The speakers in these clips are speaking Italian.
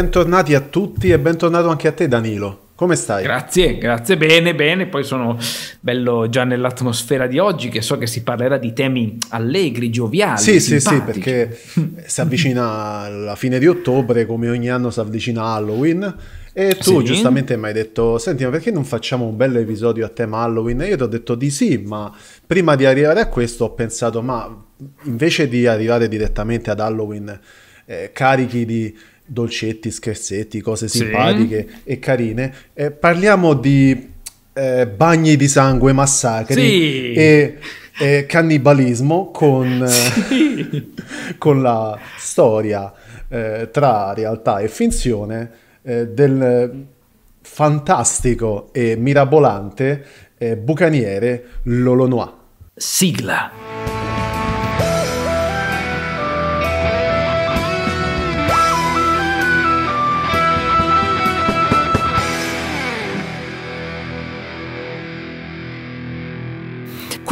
Bentornati a tutti e bentornato anche a te Danilo. Come stai? Grazie, grazie, bene, bene. Poi sono bello già nell'atmosfera di oggi che so che si parlerà di temi allegri, gioviali. Sì, sì, sì, perché si avvicina la fine di ottobre, come ogni anno si avvicina Halloween. E tu sì. giustamente mi hai detto, senti, ma perché non facciamo un bel episodio a tema Halloween? E io ti ho detto di sì, ma prima di arrivare a questo ho pensato, ma invece di arrivare direttamente ad Halloween eh, carichi di dolcetti, scherzetti, cose simpatiche sì. e carine. Eh, parliamo di eh, bagni di sangue, massacri sì. e, e, cannibalismo con, sì. con la storia eh, tra realtà e finzione eh, del fantastico e mirabolante eh, bucaniere Lolo Noir. Sigla.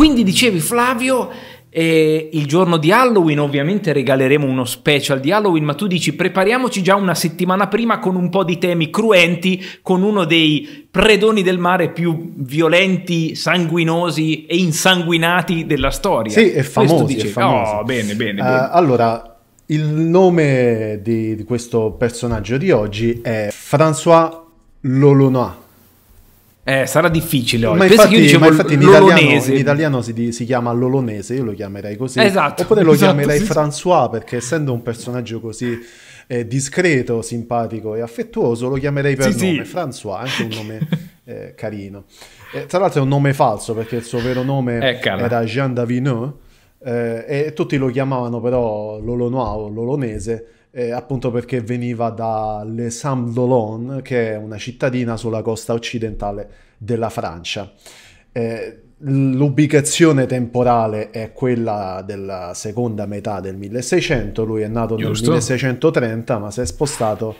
Quindi dicevi Flavio, eh, il giorno di Halloween ovviamente regaleremo uno special di Halloween, ma tu dici prepariamoci già una settimana prima con un po' di temi cruenti, con uno dei predoni del mare più violenti, sanguinosi e insanguinati della storia. Sì, è famoso. Oh, bene, bene, eh, bene. Uh, allora, il nome di, di, questo personaggio di oggi è François Lolonois. Eh, sarà difficile oggi. Ma infatti, io dicevo ma infatti in, italiano, in italiano si, si, chiama Lolonese, io lo chiamerei così. Esatto, Oppure lo esatto, chiamerei sì, François perché essendo un personaggio così eh, discreto, simpatico e affettuoso, lo chiamerei per sì, nome. Sì. François, anche un nome eh, carino. Eh, tra l'altro è un nome falso perché il suo vero nome eh, era Jean Davineux eh, e tutti lo chiamavano però Lolonois o Lolonese eh, appunto perché veniva da Le Saint-Dolon, che è una cittadina sulla costa occidentale della Francia. Eh, l'ubicazione temporale è quella della seconda metà del 1600, lui è nato Giusto. nel 1630 ma si è spostato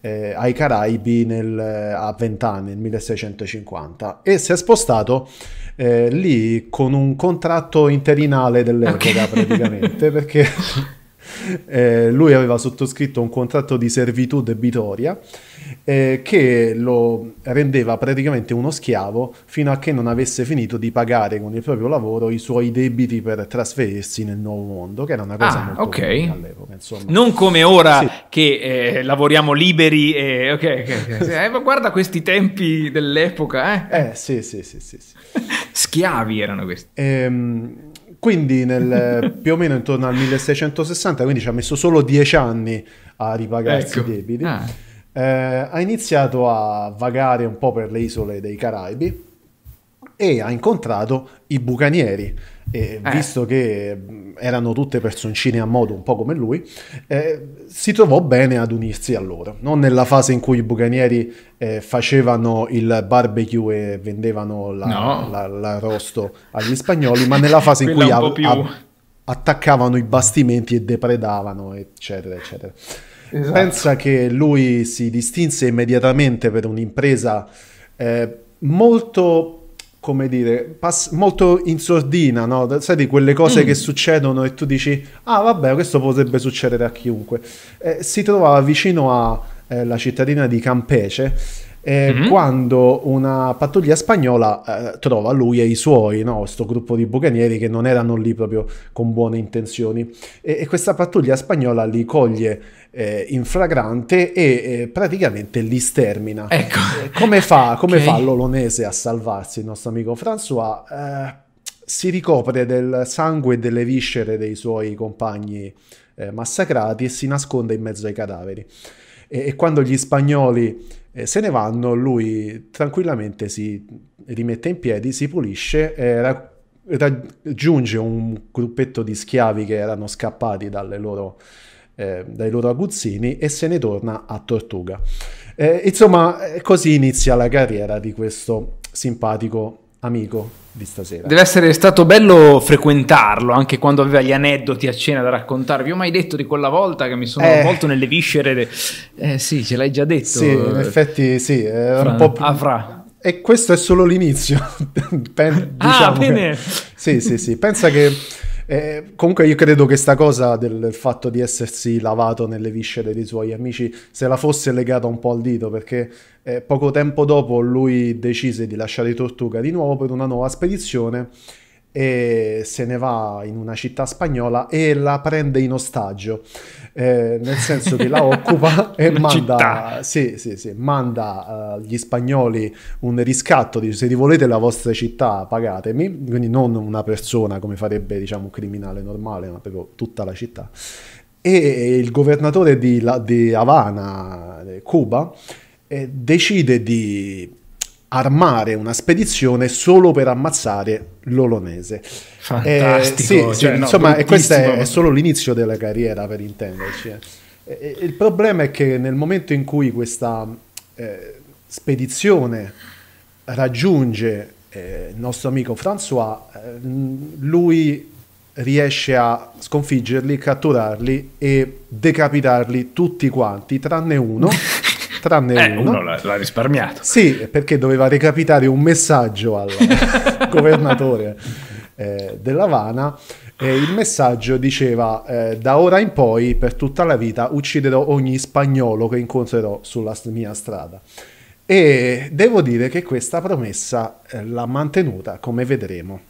eh, ai Caraibi nel, a 20 anni, nel 1650, e si è spostato eh, lì con un contratto interinale dell'epoca okay. praticamente, perché Eh, lui aveva sottoscritto un contratto di servitù debitoria eh, che lo rendeva praticamente uno schiavo fino a che non avesse finito di pagare con il proprio lavoro i suoi debiti per trasferirsi nel nuovo mondo, che era una cosa ah, molto okay. all'epoca. Insomma. Non come ora sì. che eh, lavoriamo liberi e okay, okay, eh, ma guarda questi tempi dell'epoca. Eh, eh sì, sì, sì, sì, sì. Schiavi erano questi. Ehm quindi nel, più o meno intorno al 1660, quindi ci ha messo solo dieci anni a ripagarsi ecco. i debiti, ah. eh, ha iniziato a vagare un po' per le isole dei Caraibi e ha incontrato i bucanieri. E eh. visto che erano tutte personcine a modo un po' come lui, eh, si trovò bene ad unirsi a loro. Non nella fase in cui i bucanieri eh, facevano il barbecue e vendevano l'arrosto no. la, la agli spagnoli, ma nella fase in cui a, a, attaccavano i bastimenti e depredavano, eccetera, eccetera. Esatto. Pensa che lui si distinse immediatamente per un'impresa eh, molto come dire, pass- molto in sordina, no? sai di quelle cose mm. che succedono e tu dici, ah vabbè, questo potrebbe succedere a chiunque. Eh, si trovava vicino alla eh, cittadina di Campece eh, mm-hmm. quando una pattuglia spagnola eh, trova lui e i suoi, no? gruppo di bucanieri che non erano lì proprio con buone intenzioni. E, e questa pattuglia spagnola li coglie eh, in fragrante e eh, praticamente li stermina. Ecco. Eh, come fa, come okay. fa l'olonese a salvarsi il nostro amico François? Eh, si ricopre del sangue e delle viscere dei suoi compagni massacrati e si nasconde in mezzo ai cadaveri. E, e quando gli spagnoli se ne vanno, lui tranquillamente si rimette in piedi, si pulisce, eh, raggiunge un gruppetto di schiavi che erano scappati loro, eh, dai loro aguzzini e se ne torna a Tortuga. insomma, eh, così inizia la carriera di questo simpatico amico di stasera. Deve essere stato bello frequentarlo anche quando aveva gli aneddoti a cena da raccontarvi. ho mai detto di quella volta che mi sono eh. nelle viscere. De... Eh sì, ce l'hai già detto. Sì, in eh, effetti sì, ah, fra... un po' più... Avra. E questo è solo l'inizio. Pen- ah, diciamo ah, bene. Che... Sì, sì, sì. Pensa che eh, comunque io credo che sta cosa del fatto di essersi lavato nelle viscere dei suoi amici se la fosse legata un po' al dito perché eh, poco tempo dopo lui decise di lasciare Tortuga di nuovo per una nuova spedizione e se ne va in una città spagnola e la prende in ostaggio eh, nel senso che la occupa e manda, sì, sì, sì, manda agli eh, uh, spagnoli un riscatto, dice se volete la vostra città pagatemi, quindi non una persona come farebbe diciamo, un criminale normale, ma proprio tutta la città. E il governatore di, la, di Havana, eh, Cuba, eh, decide di armare una spedizione solo per ammazzare l'olonese. Fantastico. Eh, sì, cioè, sì, no, insomma, questo è, solo l'inizio della carriera, per intenderci. Eh. il problema è che nel momento in cui questa eh, spedizione raggiunge eh, il nostro amico François, eh, lui riesce a sconfiggerli, catturarli e decapitarli tutti quanti, tranne uno. tranne eh, uno. uno l'ha, l'ha, risparmiato. Sì, perché doveva recapitare un messaggio al governatore eh, dell'Havana. E il messaggio diceva: eh, Da ora in poi, per tutta la vita, ucciderò ogni spagnolo che incontrerò sulla mia strada. E devo dire che questa promessa eh, l'ha mantenuta, come vedremo.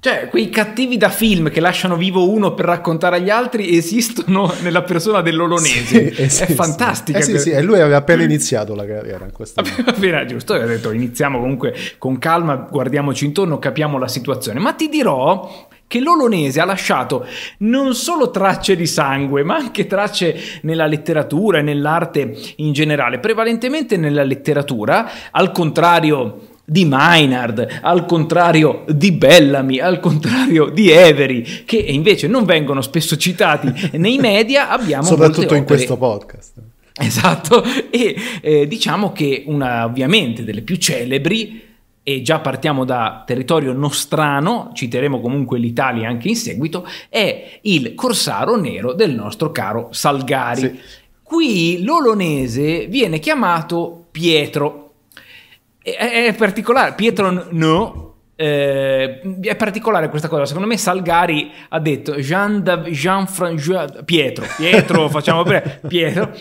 Cioè, quei cattivi da film che lasciano vivo uno per raccontare agli altri esistono nella persona dell'olonese. Sì, esiste. È eh, fantastica. Eh sì, sì, e lui aveva appena iniziato la carriera in questa Appena, giusto, ho detto iniziamo comunque con calma, guardiamoci intorno, capiamo la situazione. Ma ti dirò che l'olonese ha lasciato non solo tracce di sangue, ma anche tracce nella letteratura e nell'arte in generale, prevalentemente nella letteratura, al contrario di Maynard, al contrario di Bellamy, al contrario di Avery, che invece non vengono spesso citati nei media, abbiamo soprattutto in questo podcast. Esatto, e eh, diciamo che una ovviamente delle più celebri e già partiamo da territorio nostrano, citeremo comunque l'Italia anche in seguito, è il Corsaro Nero del nostro caro Salgari. Sì. Qui l'olonese viene chiamato Pietro è, è particolare. Pietro no, eh, è particolare questa cosa. Secondo me Salgari ha detto Jean, Jean Fran- Pietro, Pietro, facciamo bene, Pietro,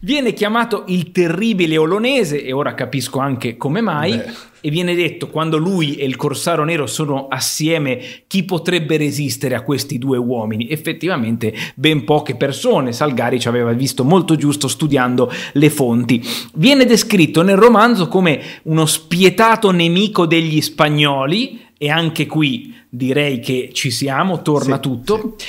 viene chiamato il terribile olonese e ora capisco anche come mai. Beh e viene detto quando lui e il Corsaro Nero sono assieme chi potrebbe resistere a questi due uomini? Effettivamente ben poche persone, Salgari ci aveva visto molto giusto studiando le fonti. Viene descritto nel romanzo come uno spietato nemico degli spagnoli e anche qui direi che ci siamo, torna sì, tutto. Sì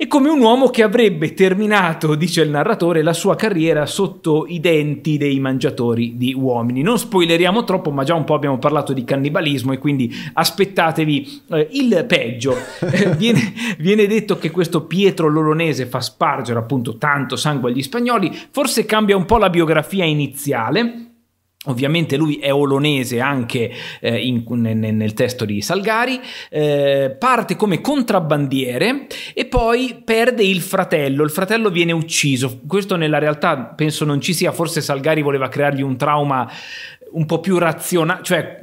e come un uomo che avrebbe terminato, dice il narratore, la sua carriera sotto i denti dei mangiatori di uomini. Non spoileriamo troppo, ma già un po' abbiamo parlato di cannibalismo e quindi aspettatevi eh, il peggio. Eh, viene, viene, detto che questo Pietro Lolonese fa spargere appunto tanto sangue agli spagnoli, forse cambia un po' la biografia iniziale Ovviamente lui è olonese anche eh, in, nel, nel, testo di Salgari, eh, parte come contrabbandiere e poi perde il fratello, il fratello viene ucciso, questo nella realtà penso non ci sia, forse Salgari voleva creargli un trauma un po' più razionale, cioè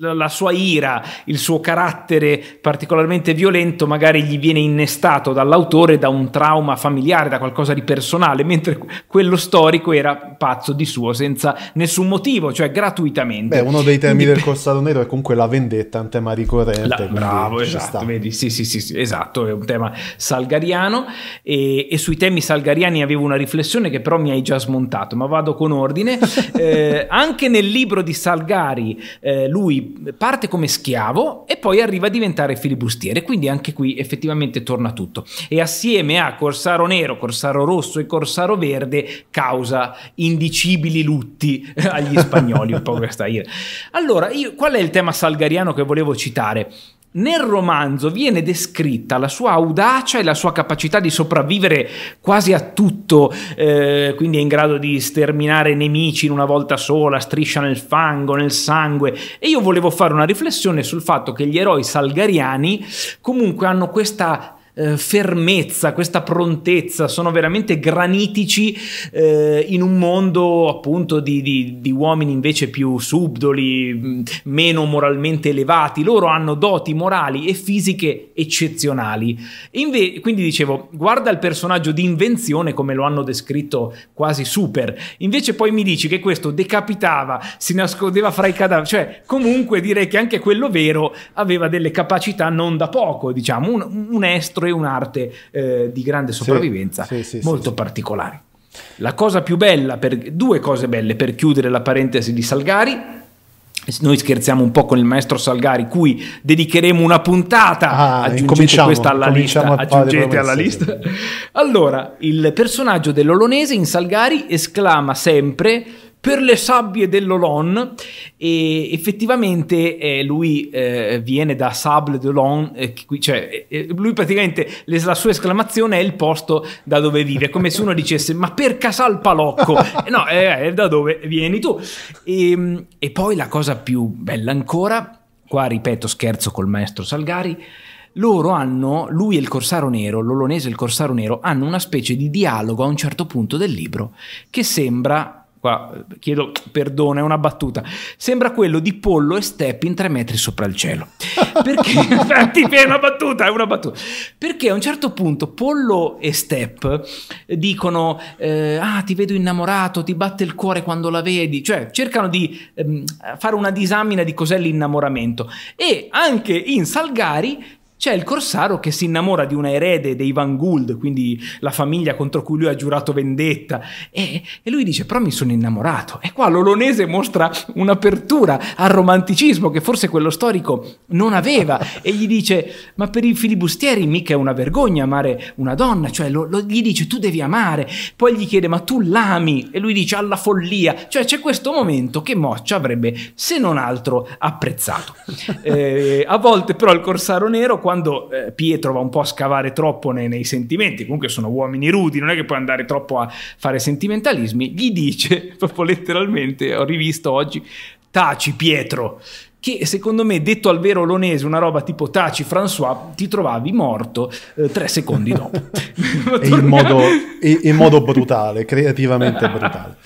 la sua ira, il suo carattere particolarmente violento magari gli viene innestato dall'autore da un trauma familiare, da qualcosa di personale, mentre quello storico era pazzo di suo senza nessun motivo, cioè gratuitamente. Beh, uno dei temi del Corsario Nero è comunque la vendetta, un tema ricorrente. La, bravo, esatto, vedi, sì, sì, sì, sì, esatto, è un tema salgariano e, e, sui temi salgariani avevo una riflessione che però mi hai già smontato, ma vado con ordine. eh, anche nel libro di Salgari eh, lui parte come schiavo e poi arriva a diventare filibustiere, quindi anche qui effettivamente torna tutto. E assieme a Corsaro Nero, Corsaro Rosso e Corsaro Verde causa indicibili lutti eh, agli spagnoli, un po' questa ira. Allora, io, qual è il tema salgariano che volevo citare? Nel romanzo viene descritta la sua audacia e la sua capacità di sopravvivere quasi a tutto, eh, quindi è in grado di sterminare nemici in una volta sola, striscia nel fango, nel sangue. E io volevo fare una riflessione sul fatto che gli eroi salgariani comunque hanno questa eh, fermezza, questa prontezza, sono veramente granitici eh, in un mondo appunto di, di, di, uomini invece più subdoli, mm, meno moralmente elevati, loro hanno doti morali e fisiche eccezionali. Inve- quindi dicevo, guarda il personaggio di invenzione come lo hanno descritto quasi super, invece poi mi dici che questo decapitava, si nascondeva fra i cadaveri, cioè comunque direi che anche quello vero aveva delle capacità non da poco, diciamo, un, un estro e un'arte eh, di grande sopravvivenza sì, sì, molto particolare. La cosa più bella, per, due cose belle per chiudere la parentesi di Salgari, noi scherziamo un po' con il maestro Salgari, cui dedicheremo una puntata. Ah, aggiungete questa alla lista. Aggiungete alla lista. Allora, il personaggio dell'Olonese in Salgari esclama sempre per le sabbie dell'Olon e effettivamente eh, lui eh, viene da Sable d'Olon, eh, cioè eh, eh, lui praticamente le, la sua esclamazione è il posto da dove vive, come se uno dicesse ma per Casal Palocco, eh, no, è da dove vieni tu. E, ehm, e poi la cosa più bella ancora, qua ripeto scherzo col maestro Salgari, loro hanno, lui e il Corsaro Nero, l'Olonese e il Corsaro Nero, hanno una specie di dialogo a un certo punto del libro che sembra Qua chiedo perdono, è una battuta. Sembra quello di Pollo e Step in tre metri sopra il cielo. Perché, infatti, è una battuta, è una battuta. Perché a un certo punto Pollo e Step dicono: eh, Ah, ti vedo innamorato, ti batte il cuore quando la vedi. Cioè, cercano di ehm, fare una disamina di cos'è l'innamoramento. E anche in Salgari c'è il corsaro che si innamora di una erede dei Van Gould, quindi la famiglia contro cui lui ha giurato vendetta, e, e lui dice però mi sono innamorato. E qua l'olonese mostra un'apertura al romanticismo che forse quello storico non aveva e gli dice ma per i filibustieri mica è una vergogna amare una donna, cioè lo, lo, gli dice tu devi amare, poi gli chiede ma tu l'ami e lui dice alla follia, cioè c'è questo momento che Moccia avrebbe se non altro apprezzato. Eh, a volte però il corsaro nero quando eh, Pietro va un po' a scavare troppo nei, nei, sentimenti, comunque sono uomini rudi, non è che puoi andare troppo a fare sentimentalismi, gli dice, proprio letteralmente, ho rivisto oggi, taci Pietro, che secondo me detto al vero lonese una roba tipo taci François ti trovavi morto eh, tre secondi dopo in, modo, in modo brutale creativamente brutale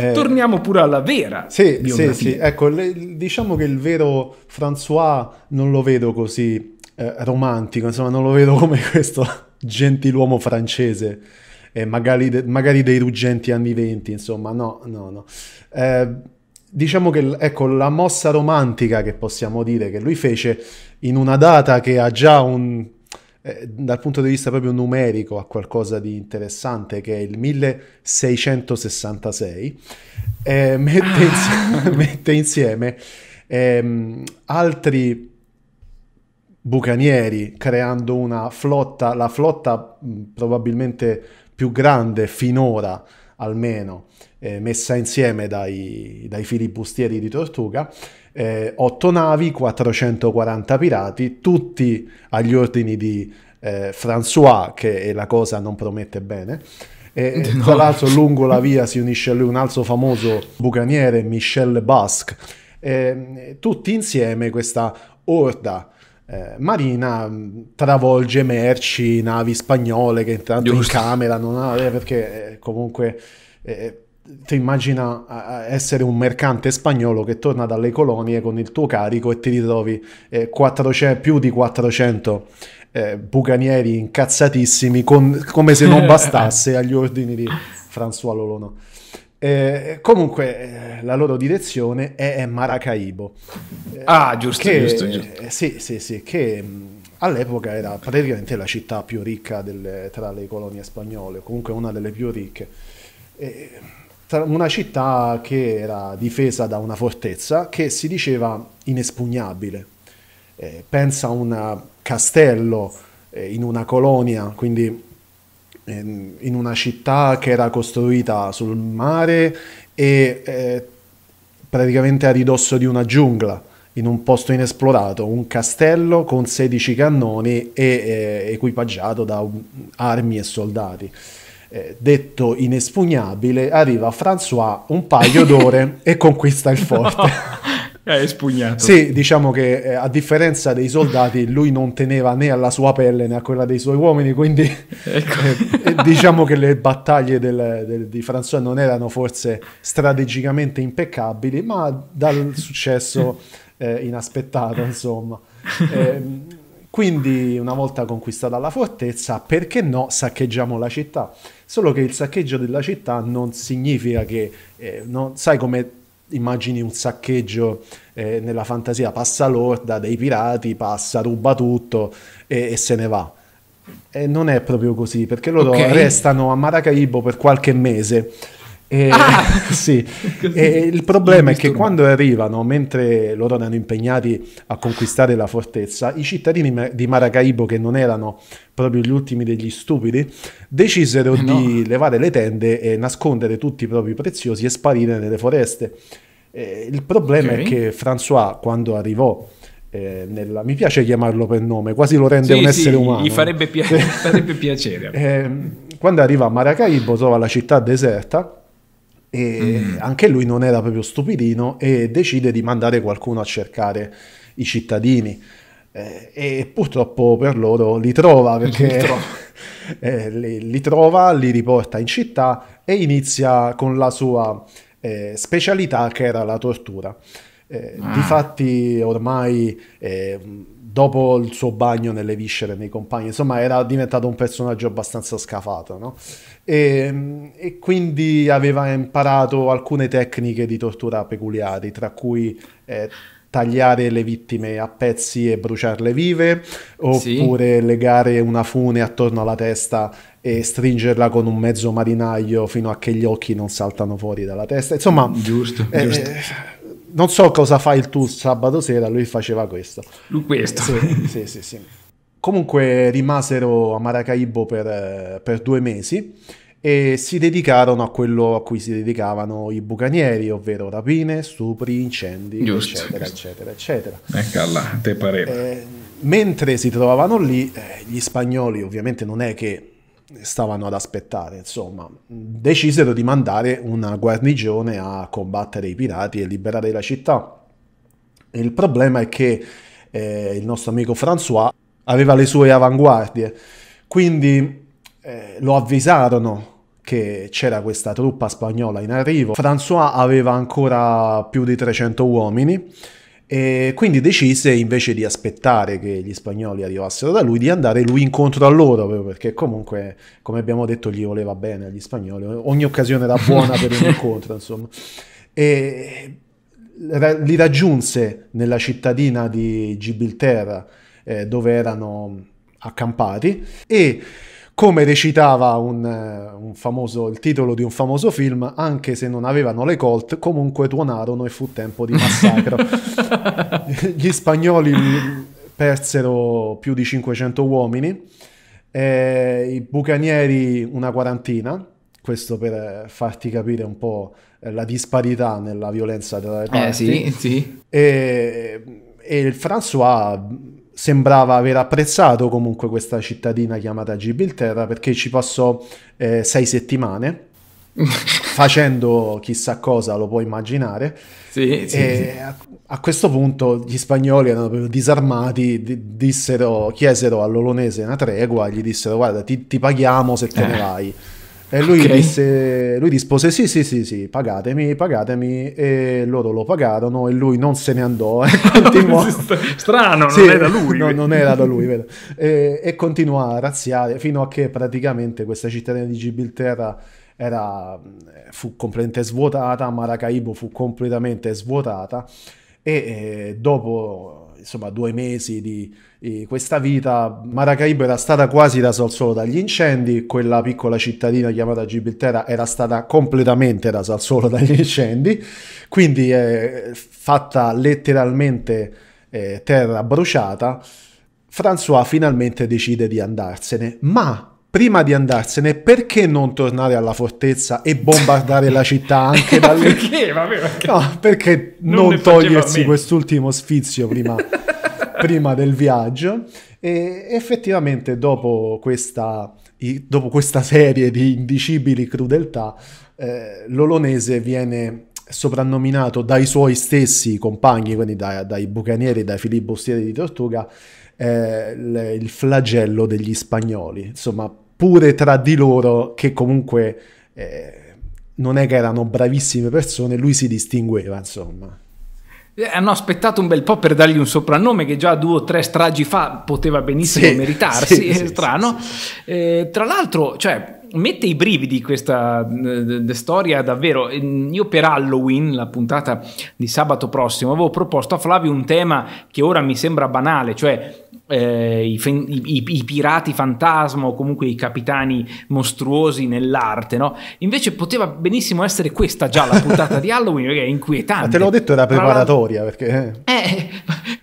eh, Torniamo pure alla vera. Sì, biografia. sì, sì. Ecco, le, diciamo che il vero François non lo vedo così eh, romantico, insomma non lo vedo come questo gentiluomo francese, eh, magari, de- magari, dei ruggenti anni venti, insomma no, no, no. Eh, diciamo che ecco, la mossa romantica che possiamo dire che lui fece in una data che ha già un, eh, dal punto di vista proprio numerico ha qualcosa di interessante che è il 1666 eh, mette, ah. insieme, mette insieme ehm, altri bucanieri, creando una flotta, la flotta probabilmente più grande finora almeno, eh, messa insieme dai, dai, filibustieri di Tortuga, eh, 8 navi, 440 pirati, tutti agli ordini di eh, François, che la cosa non promette bene. E, eh, no. Tra l'altro lungo la via si unisce a lui un altro famoso bucaniere, Michel Basque. Ehm, tutti insieme questa orda eh, marina mm, travolge merci, navi spagnole che intanto Just. in camera non ha, eh, perché eh, comunque eh, eh, ti immagina essere un mercante spagnolo che torna dalle colonie con il tuo carico e ti ritrovi eh, 400, più di 400 eh, bucanieri incazzatissimi con, come se non bastasse agli ordini di François Lolono. Eh, comunque eh, la loro direzione è Maracaibo. Eh, ah, giusto, che, giusto, giusto. Eh, sì, sì, sì, che all'epoca era praticamente la città più ricca delle, tra le colonie spagnole, comunque una delle più ricche. E, una città che era difesa da una fortezza che si diceva inespugnabile. Eh, pensa a un castello eh, in una colonia, quindi in una città che era costruita sul mare e eh, praticamente a ridosso di una giungla, in un posto inesplorato, un castello con 16 cannoni e eh, equipaggiato da armi e soldati. Eh, detto inespugnabile, arriva François un paio d'ore e conquista il forte. È spugnato. Sì, diciamo che eh, a differenza dei soldati, lui non teneva né alla sua pelle né a quella dei suoi uomini, quindi ecco. Eh, eh, diciamo che le battaglie del, del, di François non erano forse strategicamente impeccabili, ma dal successo eh, inaspettato, insomma. Ehm, quindi, una volta conquistata la fortezza, perché no, saccheggiamo la città? Solo che il saccheggio della città non significa che, eh, no, sai come immagini un saccheggio eh, nella fantasia, passa l'orda dei pirati, passa, ruba tutto e, e se ne va. E non è proprio così, perché loro okay. restano a Maracaibo per qualche mese e, ah, sì. e il problema è che quando arrivano, mentre loro erano impegnati a conquistare la fortezza, i cittadini di Maracaibo, che non erano proprio gli ultimi degli stupidi, decisero eh no. di levare le tende e nascondere tutti i propri preziosi e sparire nelle foreste. E il problema okay. è che François, quando arrivò, eh, nella... mi piace chiamarlo per nome, quasi lo rende sì, un essere sì, umano. Gli farebbe, pi- farebbe piacere. eh, quando arriva a Maracaibo trova la città deserta e mm. anche lui non era proprio stupidino e decide di mandare qualcuno a cercare i cittadini eh, e purtroppo per loro li trova perché li, tro- eh, li, li, trova, li riporta in città e inizia con la sua eh, specialità che era la tortura. Eh, ah. Difatti ormai eh, dopo il suo bagno nelle viscere nei compagni, insomma era diventato un personaggio abbastanza scafato, no? E, ehm, e, quindi aveva imparato alcune tecniche di tortura peculiari, tra cui eh, tagliare le vittime a pezzi e bruciarle vive, oppure sì. legare una fune attorno alla testa e stringerla con un mezzo marinaio fino a che gli occhi non saltano fuori dalla testa. Insomma, mm, giusto, eh, giusto. non so cosa fai tu sabato sera, lui faceva questo. Questo. Eh, sì, sì, sì. Comunque rimasero a Maracaibo per, eh, per due mesi e si dedicarono a quello a cui si dedicavano i bucanieri, ovvero rapine, stupri, incendi, giusto, eccetera, giusto. eccetera, eccetera, Eccala, te pareva. Eh, mentre si trovavano lì, eh, gli spagnoli ovviamente non è che stavano ad aspettare, insomma, decisero di mandare una guarnigione a combattere i pirati e liberare la città. il problema è che eh, il nostro amico François aveva le sue avanguardie. Quindi eh, lo avvisarono che c'era questa truppa spagnola in arrivo. François aveva ancora più di 300 uomini e quindi decise invece di aspettare che gli spagnoli arrivassero da lui, di andare lui incontro a loro, perché comunque, come abbiamo detto, gli voleva bene agli spagnoli, ogni occasione era buona per un incontro, insomma. E li raggiunse nella cittadina di Gibilterra eh, dove erano accampati e come recitava un, eh, un famoso, il titolo di un famoso film, anche se non avevano le colt, comunque tuonarono e fu tempo di massacro. Gli spagnoli persero più di 500 uomini, eh, i bucanieri una quarantina, questo per farti capire un po' la disparità nella violenza della le parti. Eh sì, sì. E, e il François sembrava aver apprezzato comunque questa cittadina chiamata Gibilterra perché ci passò eh, sei settimane facendo chissà cosa, lo puoi immaginare. Sì, sì, sì. A, a, questo punto gli spagnoli erano disarmati, di, dissero, chiesero all'olonese una tregua, gli dissero guarda ti, ti paghiamo se te eh. ne vai. E lui, okay. disse, lui rispose sì, sì, sì, sì, pagatemi, pagatemi, e loro lo pagarono e lui non se ne andò. continuò... Strano, sì, non era lui. No, non era da lui, vero. E, e continuò a razziare fino a che praticamente questa cittadina di Gibilterra era, eh, fu completamente svuotata, Maracaibo fu completamente svuotata e eh, dopo insomma due mesi di eh, questa vita, Maracaibo era stata quasi rasa al suolo dagli incendi, quella piccola cittadina chiamata Gibilterra era stata completamente rasa al suolo dagli incendi, quindi è fatta letteralmente eh, terra bruciata, François finalmente decide di andarsene, ma prima di andarsene, perché non tornare alla fortezza e bombardare la città anche da lì? perché? Vabbè, perché? No, perché non, non togliersi quest'ultimo sfizio prima, prima, del viaggio? E effettivamente dopo questa, dopo questa serie di indicibili crudeltà, eh, l'olonese viene soprannominato dai suoi stessi compagni, quindi da, dai bucanieri, dai filibustieri di Tortuga, eh, il flagello degli spagnoli, insomma pure tra di loro che comunque eh, non è che erano bravissime persone, lui si distingueva insomma. Eh, hanno aspettato un bel po' per dargli un soprannome che già due o tre stragi fa poteva benissimo sì, meritarsi, sì, è sì, strano. Eh, tra l'altro, cioè, mette i brividi questa eh, storia davvero. Io per Halloween, la puntata di sabato prossimo, avevo proposto a Flavio un tema che ora mi sembra banale, cioè eh, i, i, i, pirati fantasma o comunque i capitani mostruosi nell'arte, no? Invece poteva benissimo essere questa già la puntata di Halloween, perché è inquietante. Ma te l'ho detto, era preparatoria, tra perché... Eh, eh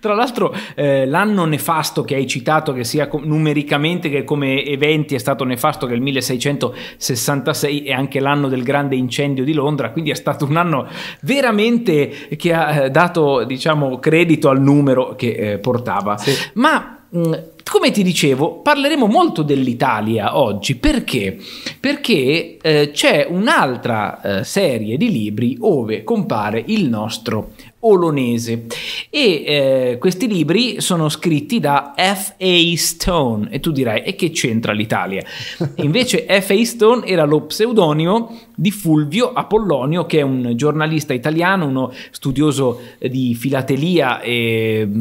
tra l'altro eh, l'anno nefasto che hai citato, che sia numericamente che come eventi è stato nefasto, che è il 1666 è anche l'anno del grande incendio di Londra, quindi è stato un anno veramente che ha eh, dato, diciamo, credito al numero che eh, portava. Sì. Ma Mm, come ti dicevo, parleremo molto dell'Italia oggi perché? Perché eh, c'è un'altra eh, serie di libri dove compare il nostro olonese e eh, questi libri sono scritti da F.A. Stone e tu dirai e che c'entra l'Italia? Invece F.A. Stone era lo pseudonimo di Fulvio Apollonio che è un giornalista italiano, uno studioso eh, di filatelia e mh,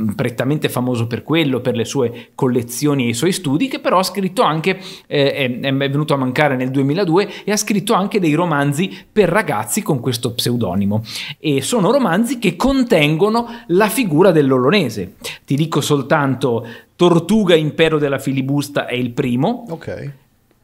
mm, prettamente famoso per quello, per le sue collezioni e i suoi studi, che però ha scritto anche, eh, è, è venuto a mancare nel 2002 e ha scritto anche dei romanzi per ragazzi con questo pseudonimo e sono romanzi romanzi che contengono la figura dell'olonese. Ti dico soltanto Tortuga Impero della Filibusta è il primo. Ok.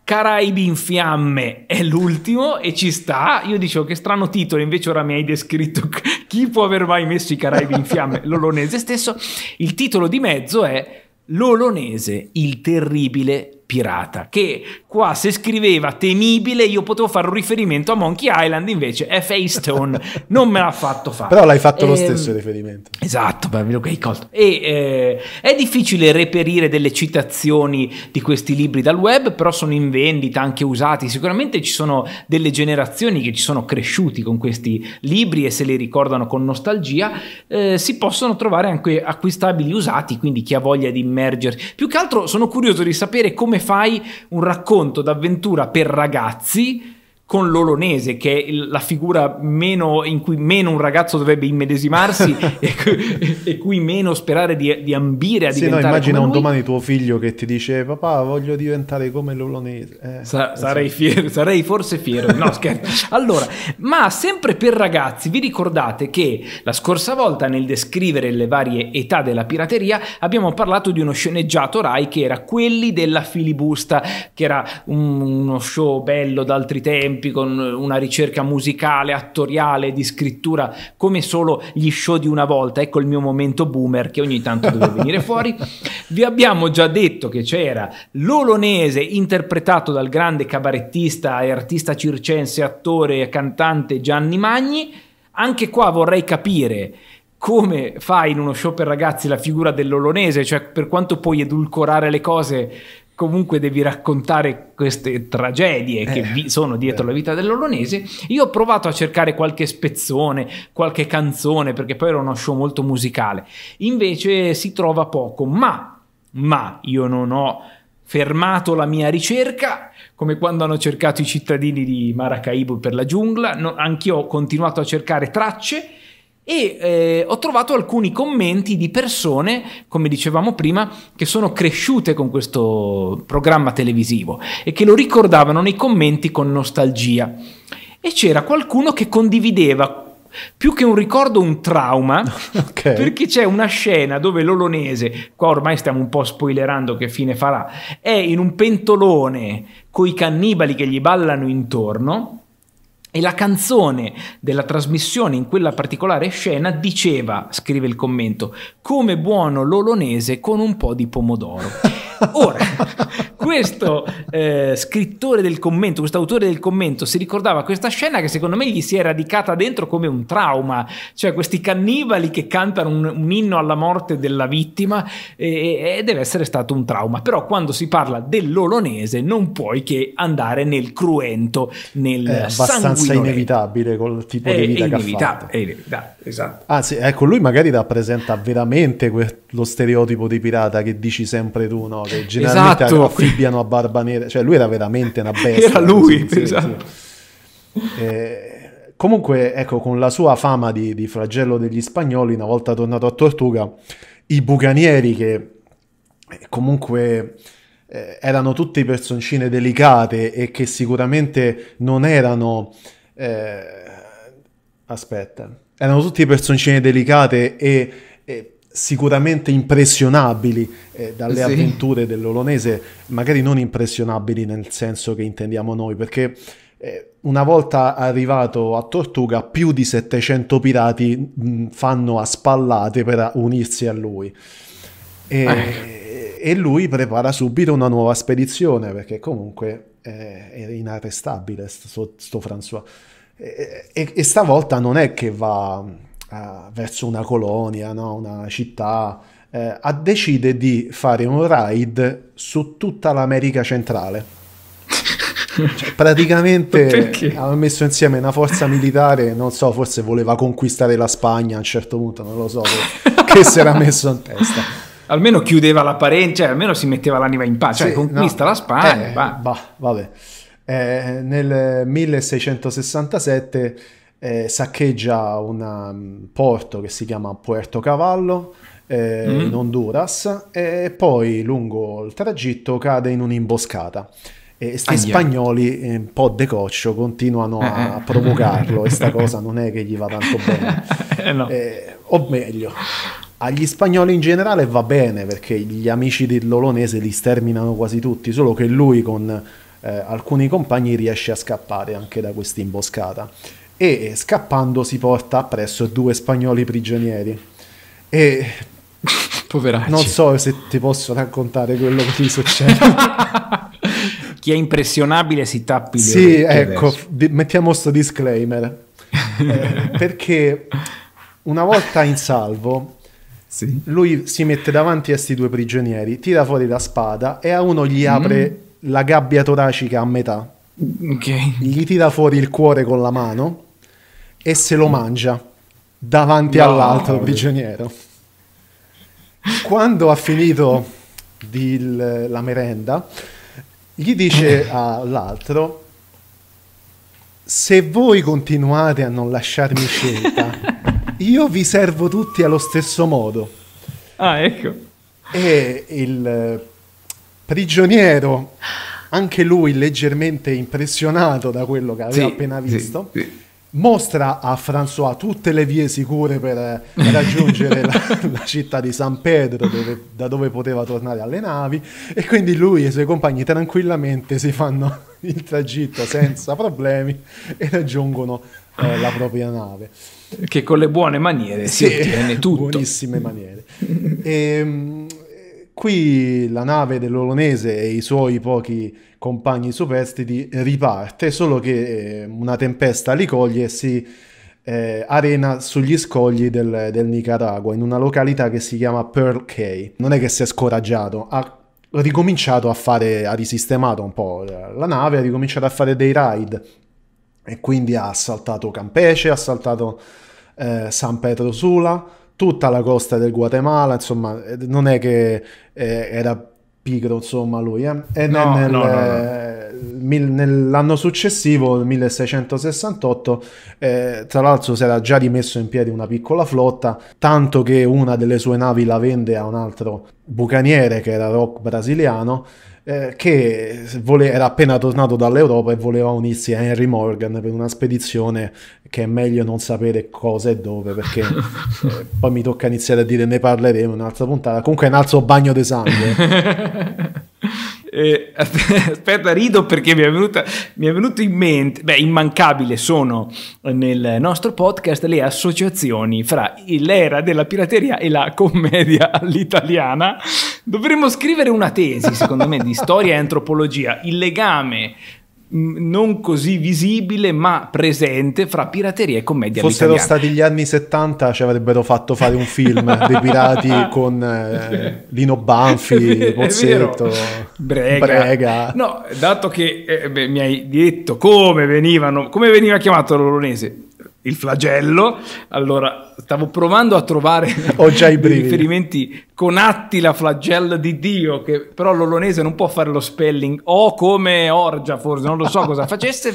Caraibi in fiamme è l'ultimo e ci sta. Io dicevo che strano titolo, invece ora mi hai descritto chi può aver mai messo i Caraibi in fiamme? L'olonese stesso. Il titolo di mezzo è L'olonese, il terribile pirata, che qua se scriveva temibile io potevo fare un riferimento a Monkey Island, invece è Stone non me l'ha fatto fare. Però l'hai fatto ehm, lo stesso il riferimento. Esatto, beh, okay, colto. E, eh, è difficile reperire delle citazioni di questi libri dal web, però sono in vendita, anche usati, sicuramente ci sono delle generazioni che ci sono cresciuti con questi libri e se li ricordano con nostalgia, eh, si possono trovare anche acquistabili usati, quindi chi ha voglia di immergersi. Più che altro sono curioso di sapere come come fai un racconto d'avventura per ragazzi con l'olonese, che è la figura meno, in cui meno un ragazzo dovrebbe immedesimarsi e, cui, e, cui meno sperare di, di ambire a sì, diventare no, immagina un lui. domani tuo figlio che ti dice papà voglio diventare come l'olonese. Eh, Sa- eh, sarei, fiero, sarei forse fiero, no scherzo. Allora, ma sempre per ragazzi, vi ricordate che la scorsa volta nel descrivere le varie età della pirateria abbiamo parlato di uno sceneggiato Rai che era quelli della filibusta, che era un, uno show bello d'altri tempi, tempi con una ricerca musicale, attoriale, di scrittura, come solo gli show di una volta. Ecco il mio momento boomer che ogni tanto deve venire fuori. Vi abbiamo già detto che c'era l'olonese interpretato dal grande cabarettista e artista circense, attore e cantante Gianni Magni. Anche qua vorrei capire come fa in uno show per ragazzi la figura dell'olonese, cioè per quanto puoi edulcorare le cose, comunque devi raccontare queste tragedie che eh, vi- sono dietro la eh. vita dell'Olonese. Io ho provato a cercare qualche spezzone, qualche canzone, perché poi era uno show molto musicale. Invece si trova poco, ma, ma io non ho fermato la mia ricerca, come quando hanno cercato i cittadini di Maracaibo per la giungla, no, anch'io ho continuato a cercare tracce e eh, ho trovato alcuni commenti di persone, come dicevamo prima, che sono cresciute con questo programma televisivo e che lo ricordavano nei commenti con nostalgia. E c'era qualcuno che condivideva più che un ricordo, un trauma, okay. perché c'è una scena dove l'olonese, qua ormai stiamo un po' spoilerando che fine farà, è in un pentolone con i cannibali che gli ballano intorno e la canzone della trasmissione in quella particolare scena diceva, scrive il commento, come buono l'olonese con un po' di pomodoro. Ora, questo eh, scrittore del commento, questo autore del commento, si ricordava questa scena che secondo me gli si è radicata dentro come un trauma, cioè questi cannibali che cantano un, un inno alla morte della vittima e, e, deve essere stato un trauma. Però quando si parla dell'olonese non puoi che andare nel cruento, nel... È abbastanza inevitabile col tipo è, di vita è che ha fatto. È inevitabile. Esatto. Anzi, ah, ecco, lui magari rappresenta veramente que- lo stereotipo di pirata che dici sempre tu, no? Che generalmente esatto. affibbiano a barba nera. Cioè, lui era veramente una bestia. Era lui, esatto. Eh, comunque, ecco, con la sua fama di, di flagello degli spagnoli, una volta tornato a Tortuga, i bucanieri che eh, comunque eh, erano tutte personcine delicate e che sicuramente non erano... Eh, aspetta, erano tutti personcine delicate e, e sicuramente impressionabili eh, dalle sì. avventure dell'Olonese, magari non impressionabili nel senso che intendiamo noi, perché eh, una volta arrivato a Tortuga più di 700 pirati mh, fanno a spallate per unirsi a lui. E, eh. e, lui prepara subito una nuova spedizione perché comunque è eh, inarrestabile sto, sto François. E, e, stavolta non è che va uh, verso una colonia, no? una città, uh, decide di fare un raid su tutta l'America centrale. Cioè, praticamente ha messo insieme una forza militare, non so, forse voleva conquistare la Spagna a un certo punto, non lo so, che si era messo in testa. Almeno chiudeva la parentesi, cioè, almeno si metteva l'anima in pace, cioè, sì, conquista no, la Spagna. Eh, bah. Bah, vabbè. Eh, nel 1667 eh, saccheggia un um, porto che si chiama Puerto Cavallo eh, mm. in Honduras e poi lungo il tragitto cade in un'imboscata. E sti spagnoli, eh, un po' decoccio, continuano a, a eh, eh. provocarlo e sta cosa non è che gli va tanto bene. No. o meglio, agli spagnoli in generale va bene perché gli amici dell'olonese li sterminano quasi tutti, solo che lui con eh, alcuni compagni riesce a scappare anche da questa imboscata e scappando si porta appresso due spagnoli prigionieri. E Poveracci. non so se ti posso raccontare quello che gli succede. Chi è impressionabile si tappi le Sì, ecco, di- mettiamo sto disclaimer. eh, perché una volta in salvo sì. lui si mette davanti a questi due prigionieri, tira fuori la spada e a uno gli apre mm la gabbia toracica a metà, okay. gli tira fuori il cuore con la mano e se lo mangia davanti no. all'altro prigioniero. Quando ha finito di la merenda, gli dice all'altro: Se voi continuate a non lasciarmi scelta, io vi servo tutti allo stesso modo. Ah, ecco. E il prigioniero, anche lui leggermente impressionato da quello che aveva sì, appena visto. Sì, sì. Mostra a François tutte le vie sicure per eh, raggiungere la, la, città di San Pedro, dove, da dove poteva tornare alle navi, e quindi lui e i suoi compagni tranquillamente si fanno il tragitto senza problemi e raggiungono eh, la propria nave. Che con le buone maniere si ottiene tutto. Buonissime maniere. E, ehm, Qui la nave dell'Olonese e i suoi pochi compagni superstiti riparte, solo che eh, una tempesta li coglie e si eh, arena sugli scogli del, del, Nicaragua, in una località che si chiama Pearl Cay. Non è che si è scoraggiato, ha ricominciato a fare, ha risistemato un po' la nave, ha ricominciato a fare dei raid e quindi ha assaltato Campeche, ha assaltato eh, San Pedro Sula tutta la costa del Guatemala, insomma, non è che eh, era pigro, insomma, lui. Eh? E no, nel, no, no, eh, nell'anno successivo, nel 1668, eh, tra l'altro si era già rimesso in piedi una piccola flotta, tanto che una delle sue navi la vende a un altro bucaniere che era rock brasiliano, eh, che era appena tornato dall'Europa e voleva unirsi a Henry Morgan per una spedizione che è meglio non sapere cosa e dove perché eh, poi mi tocca iniziare a dire ne parleremo in un'altra puntata comunque è un altro bagno di sangue eh, aspetta rido perché mi è, venuta, mi è, venuto in mente beh immancabile sono nel nostro podcast le associazioni fra l'era della pirateria e la commedia all'italiana dovremmo scrivere una tesi secondo me di storia e antropologia il legame non così visibile ma presente fra pirateria e commedia fossero italiana. stati gli anni 70 ci avrebbero fatto fare un film dei pirati con eh, Lino Banfi, Pozzetto Brega. Brega. no, dato che eh, beh, mi hai detto come venivano come veniva chiamato l'olonese il flagello allora stavo provando a trovare Ho già i riferimenti con atti la flagella di Dio, che però l'olonese non può fare lo spelling o come Orgia forse, non lo so cosa facesse,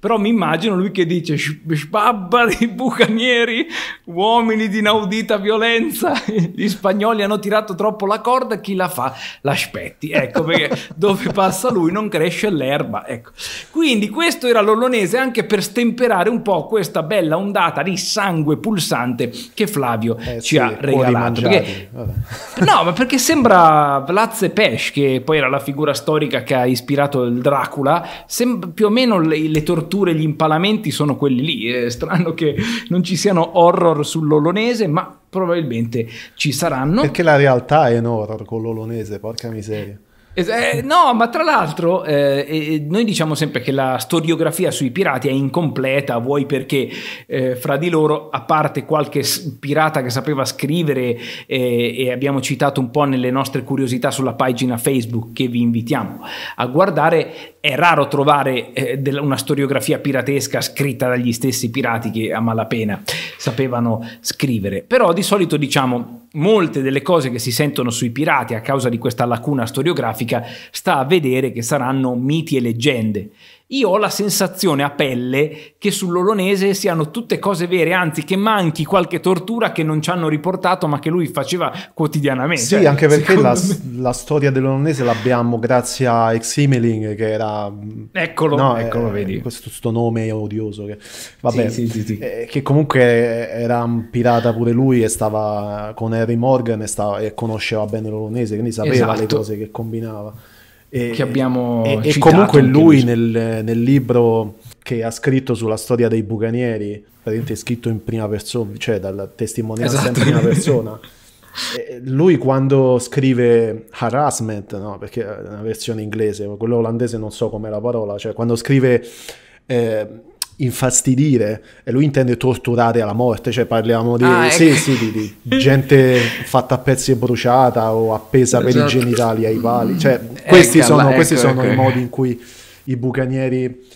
però mi immagino lui che dice sbabba dei bucanieri, uomini di inaudita violenza, gli spagnoli hanno tirato troppo la corda, chi la fa? L'aspetti, ecco perché dove passa lui non cresce l'erba, ecco. Quindi questo era l'olonese anche per stemperare un po' questa bella ondata di sangue pulsante pulsante che Flavio eh, ci sì, ha regalato. Perché, no, ma perché sembra Vlaz Pesh, che poi era la figura storica che ha ispirato il Dracula, sem- più o meno le, le torture gli impalamenti sono quelli lì. È strano che non ci siano horror sull'olonese, ma probabilmente ci saranno. Perché la realtà è un horror con l'olonese, porca miseria. Eh, no, ma tra l'altro eh, noi diciamo sempre che la storiografia sui pirati è incompleta, vuoi perché eh, fra di loro, a parte qualche pirata che sapeva scrivere eh, e abbiamo citato un po' nelle nostre curiosità sulla pagina Facebook che vi invitiamo a guardare, è raro trovare eh, una storiografia piratesca scritta dagli stessi pirati che a malapena sapevano scrivere, però di solito diciamo molte delle cose che si sentono sui pirati a causa di questa lacuna storiografica sta a vedere che saranno miti e leggende. Io ho la sensazione a pelle che sull'Olonese siano tutte cose vere, anzi che manchi qualche tortura che non ci hanno riportato ma che lui faceva quotidianamente. Sì, anche cioè, perché la, la, storia dell'Olonese l'abbiamo grazie a Eximeling che era... Mm, eccolo, no, eccolo, eh, vedi. Questo, questo nome odioso che... Vabbè, sì, sì, sì, eh, che comunque era un pirata pure lui e stava con Harry Morgan e, stava, e conosceva bene l'Olonese, quindi sapeva esatto. le cose che combinava. E, che abbiamo e, e comunque lui nel, nel, libro che ha scritto sulla storia dei bucanieri, praticamente scritto in prima persona, cioè dalla testimonianza esatto. in prima persona. lui quando scrive harassment, no? perché è una versione inglese, quello olandese non so com'è la parola, cioè quando scrive eh, infastidire e lui intende torturare alla morte, cioè parliamo di, ah, sì, ecco. sì, di, di gente fatta a pezzi e bruciata o appesa esatto. per i esatto. genitali ai pali, mm. cioè, questi ecco, sono, ecco, questi sono ecco. i modi in cui i bucanieri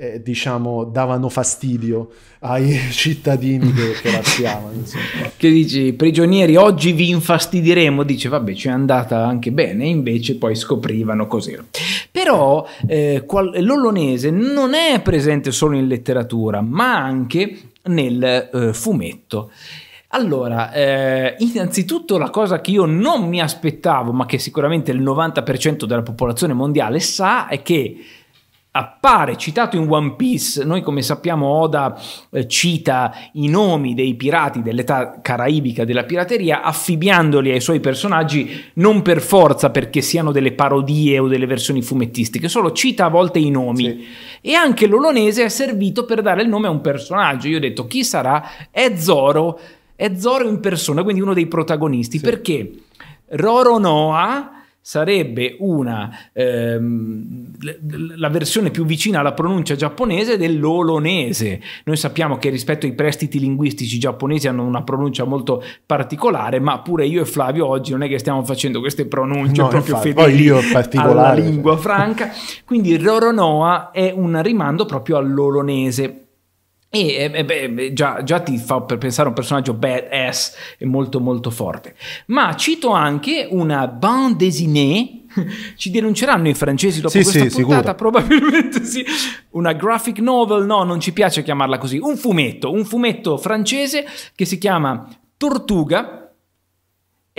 eh, diciamo, davano fastidio ai cittadini che, che razziavano. che dici, prigionieri, oggi vi infastidiremo, dice, vabbè, ci è andata anche bene, invece poi scoprivano cos'era. Però eh, qual- l'ollonese non è presente solo in letteratura, ma anche nel eh, fumetto. Allora, eh, innanzitutto la cosa che io non mi aspettavo, ma che sicuramente il 90% della popolazione mondiale sa, è che appare citato in One Piece, noi come sappiamo Oda eh, cita i nomi dei pirati dell'età caraibica della pirateria affibbiandoli ai suoi personaggi non per forza perché siano delle parodie o delle versioni fumettistiche, solo cita a volte i nomi sì. e anche l'olonese è servito per dare il nome a un personaggio. Io ho detto chi sarà? È Zoro, è Zoro in persona, quindi uno dei protagonisti, sì. perché Roronoa sarebbe una, ehm, la versione più vicina alla pronuncia giapponese dell'olonese. Noi sappiamo che rispetto ai prestiti linguistici giapponesi hanno una pronuncia molto particolare, ma pure io e Flavio oggi non è che stiamo facendo queste pronunce no, proprio fedeli alla lingua franca. Quindi Roronoa è un rimando proprio all'olonese. E eh, beh, già, già, ti fa per pensare a un personaggio badass e molto molto forte. Ma cito anche una bande dessinée. Ci denunceranno i francesi dopo sì, questa sì, puntata? Sicuro. Probabilmente sì. Una graphic novel, no, non ci piace chiamarla così. Un fumetto, un fumetto francese che si chiama Tortuga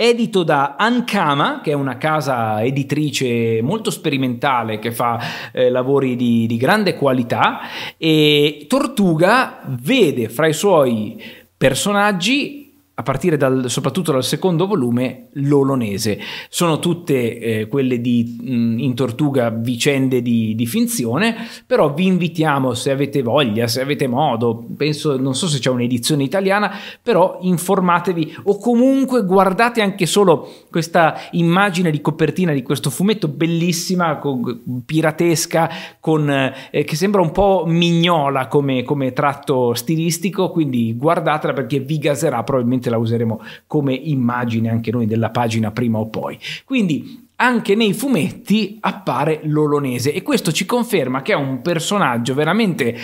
edito da Ankama, che è una casa editrice molto sperimentale che fa eh, lavori di, di grande qualità, e Tortuga vede fra i suoi personaggi a partire dal, soprattutto dal secondo volume, l'olonese. Sono tutte eh, quelle di, mh, mm, in tortuga vicende di, di, finzione, però vi invitiamo, se avete voglia, se avete modo, penso, non so se c'è un'edizione italiana, però informatevi o comunque guardate anche solo questa immagine di copertina di questo fumetto bellissima, con, piratesca, con, eh, che sembra un po' mignola come, come tratto stilistico, quindi guardatela perché vi gaserà probabilmente sicuramente la useremo come immagine anche noi della pagina prima o poi. Quindi anche nei fumetti appare l'olonese e questo ci conferma che è un personaggio veramente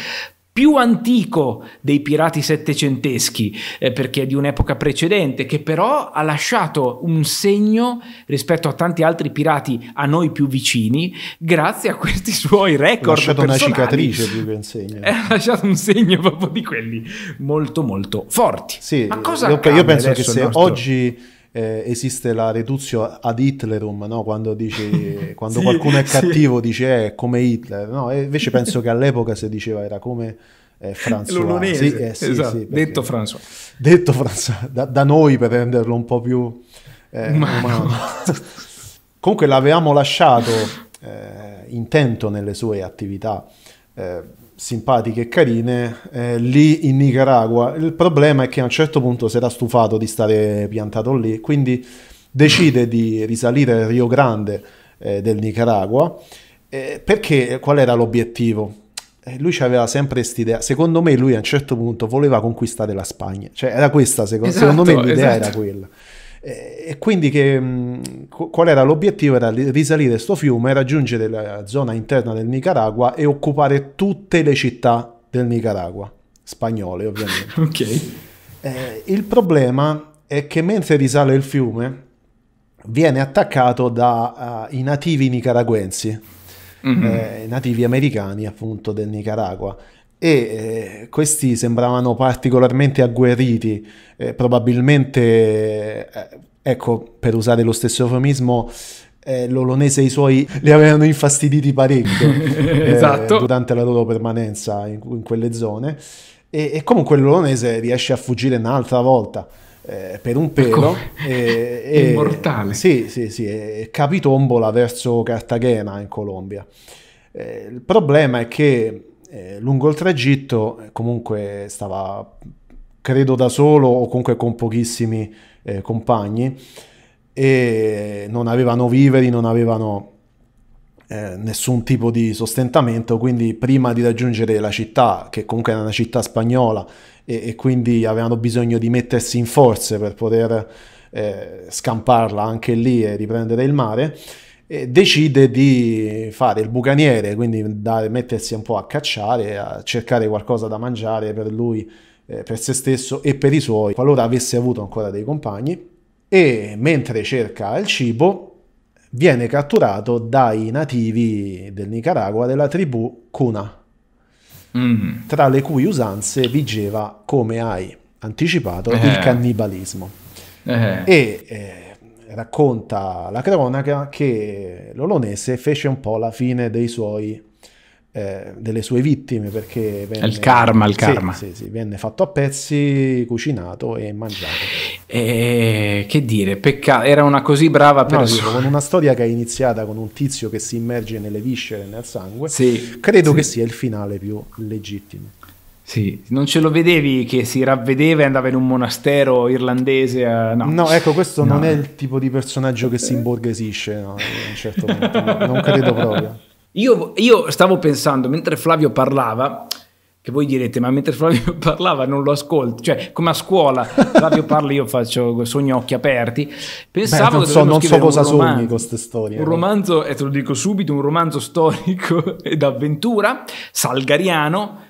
più antico dei pirati settecenteschi, eh, perché è di un'epoca precedente, che però ha lasciato un segno rispetto a tanti altri pirati a noi più vicini, grazie a questi suoi record. Ha lasciato personali. una cicatrice più che un segno. Eh, ha lasciato un segno proprio di quelli molto molto forti. Sì, Ma cosa io, io penso che se nostro... oggi eh, esiste la reduzio ad Hitlerum, no? quando, dici, quando sì, qualcuno è cattivo sì. dice eh, è eh, come Hitler, no? e invece penso che all'epoca si diceva era come eh, François. Sì, eh, sì, esatto. perché, detto François. Detto François, da, da, noi per renderlo un po' più eh, umano. Comunque l'avevamo lasciato eh, intento nelle sue attività simpatiche e carine eh, lì in Nicaragua. Il problema è che a un certo punto si era stufato di stare piantato lì, quindi decide di risalire il Rio Grande eh, del Nicaragua eh, perché eh, qual era l'obiettivo? Eh, lui aveva sempre quest'idea. Secondo me lui a un certo punto voleva conquistare la Spagna, cioè era questa secondo, esatto, secondo me esatto, l'idea esatto. era quella. Eh, e quindi che, mm, qual era l'obiettivo? Era risalire questo fiume, raggiungere la zona interna del Nicaragua e occupare tutte le città del Nicaragua, spagnole ovviamente. ok. Eh, il problema è che mentre risale il fiume viene attaccato dai eh, uh, nativi nicaraguensi, mm-hmm. eh, nativi americani appunto del Nicaragua e eh, questi sembravano particolarmente agguerriti, eh, probabilmente, eh, ecco, per usare lo stesso eufemismo, eh, l'olonese e i suoi li avevano infastiditi parecchio eh, esatto. durante la loro permanenza in, in quelle zone e, e comunque l'olonese riesce a fuggire un'altra volta. Eh, per un pelo ecco, e, e, immortale sì sì sì e capitombola verso Cartagena in Colombia eh, il problema è che eh, lungo il tragitto eh, comunque stava credo da solo o comunque con pochissimi eh, compagni e non avevano viveri, non avevano eh, nessun tipo di sostentamento, quindi prima di raggiungere la città, che comunque era una città spagnola e, e quindi avevano bisogno di mettersi in forze per poter eh, scamparla anche lì e riprendere il mare, decide di fare il bucaniere, quindi da mettersi un po' a cacciare, a cercare qualcosa da mangiare per lui, eh, per se stesso e per i suoi, qualora avesse avuto ancora dei compagni. E mentre cerca il cibo, viene catturato dai nativi del Nicaragua della tribù Cuna, mm. tra le cui usanze vigeva, come hai anticipato, eh. il cannibalismo. Eh. E, eh, racconta la cronaca che l'Olonese fece un po' la fine dei suoi eh, delle sue vittime perché venne, il karma, il karma. Sì, sì, venne fatto a pezzi, cucinato e mangiato. E, che dire, peccato, era una così brava persona. No, con una storia che è iniziata con un tizio che si immerge nelle viscere, nel sangue, credo che sia il finale più legittimo. Sì, non ce lo vedevi che si ravvedeva e andava in un monastero irlandese. A... No. no. ecco, questo no. non è il tipo di personaggio che si imborghesisce, no, in un certo momento, non credo proprio. Io, io, stavo pensando, mentre Flavio parlava, che voi direte, ma mentre Flavio parlava non lo ascolto, cioè come a scuola, Flavio parla, io faccio sogno occhi aperti, pensavo Beh, non so, non so cosa sogni con queste storie. Un eh. romanzo, e te lo dico subito, un romanzo storico e d'avventura, salgariano,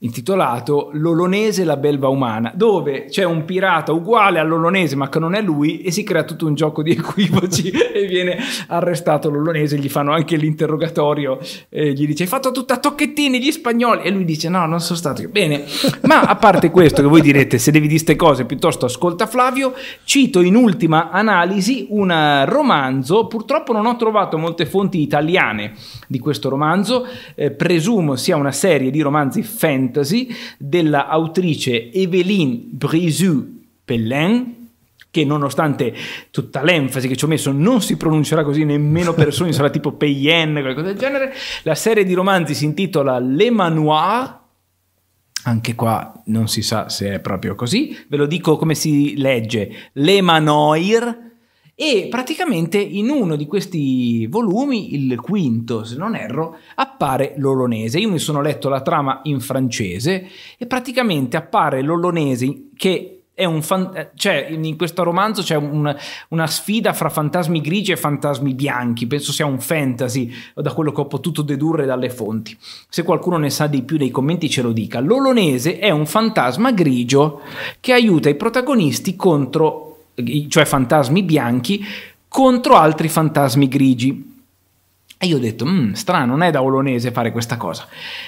intitolato L'Olonese e la belva umana, dove c'è un pirata uguale all'Olonese ma che non è lui e si crea tutto un gioco di equivoci e viene arrestato l'Olonese, gli fanno anche l'interrogatorio, e eh, gli dice hai fatto tutto a tocchettini gli spagnoli e lui dice no non sono stato io. Bene, ma a parte questo che voi direte se devi dire queste cose piuttosto ascolta Flavio, cito in ultima analisi un romanzo, purtroppo non ho trovato molte fonti italiane di questo romanzo, eh, presumo sia una serie di romanzi fantasy fantasy dell'autrice Eveline Brisou-Pellin, che nonostante tutta l'enfasi che ci ho messo non si pronuncerà così nemmeno per sogno, sarà tipo Payen, qualcosa del genere. La serie di romanzi si intitola Le Manoir, anche qua non si sa se è proprio così, ve lo dico come si legge, Le Manoir, e praticamente in uno di questi volumi, il quinto se non erro, appare l'olonese. Io mi sono letto la trama in francese e praticamente appare l'olonese che è Fan- cioè, in questo romanzo c'è un, una sfida fra fantasmi grigi e fantasmi bianchi, penso sia un fantasy, da quello che ho potuto dedurre dalle fonti. Se qualcuno ne sa di più nei commenti ce lo dica. L'olonese è un fantasma grigio che aiuta i protagonisti contro cioè fantasmi bianchi, contro altri fantasmi grigi. E io ho detto, mm, strano, non è da Olonese fare questa cosa.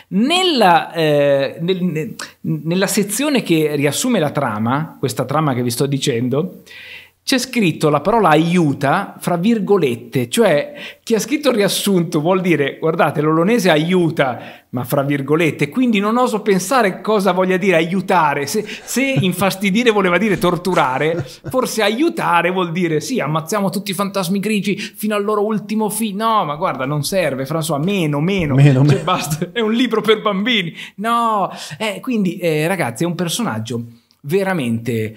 Nella, eh, nel, nella sezione che riassume la trama, questa trama che vi sto dicendo, c'è scritto la parola aiuta fra virgolette, cioè chi ha scritto il riassunto vuol dire guardate l'olonese aiuta, ma fra virgolette, quindi non oso pensare cosa voglia dire aiutare, se, se infastidire voleva dire torturare, forse aiutare vuol dire sì, ammazziamo tutti i fantasmi grigi fino al loro ultimo fine, no ma guarda non serve François, meno, meno, meno, cioè, meno. basta, è un libro per bambini, no, eh, quindi eh, ragazzi è un personaggio veramente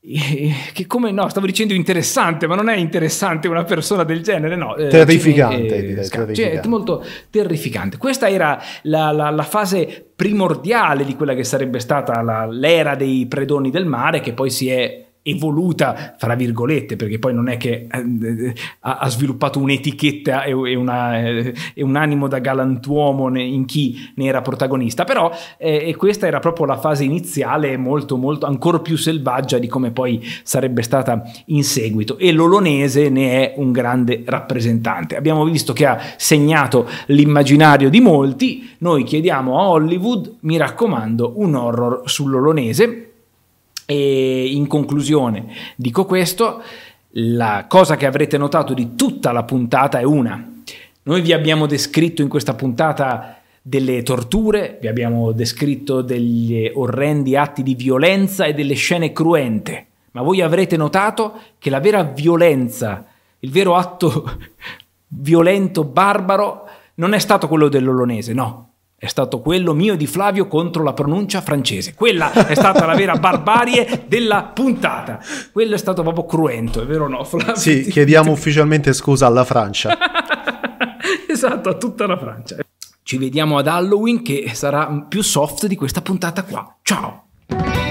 che come no, stavo dicendo interessante, ma non è interessante una persona del genere, no. Terrificante, eh, direi, terrificante. Cioè, eh, cioè molto terrificante. Questa era la, la, la, fase primordiale di quella che sarebbe stata la, l'era dei predoni del mare, che poi si è evoluta, tra virgolette, perché poi non è che eh, ha, sviluppato un'etichetta e, una, eh, e, un animo da galantuomo in chi ne era protagonista, però eh, questa era proprio la fase iniziale molto molto ancora più selvaggia di come poi sarebbe stata in seguito e l'Olonese ne è un grande rappresentante. Abbiamo visto che ha segnato l'immaginario di molti, noi chiediamo a Hollywood, mi raccomando, un horror sull'Olonese e in conclusione dico questo, la cosa che avrete notato di tutta la puntata è una. Noi vi abbiamo descritto in questa puntata delle torture, vi abbiamo descritto degli orrendi atti di violenza e delle scene cruente, ma voi avrete notato che la vera violenza, il vero atto violento, barbaro, non è stato quello dell'olonese, no, è stato quello mio di Flavio contro la pronuncia francese. Quella è stata la vera barbarie della puntata. Quello è stato proprio cruento, è vero o no, Flavio? Sì, chiediamo ufficialmente scusa alla Francia. esatto, a tutta la Francia. Ci vediamo ad Halloween che sarà più soft di questa puntata qua. Ciao!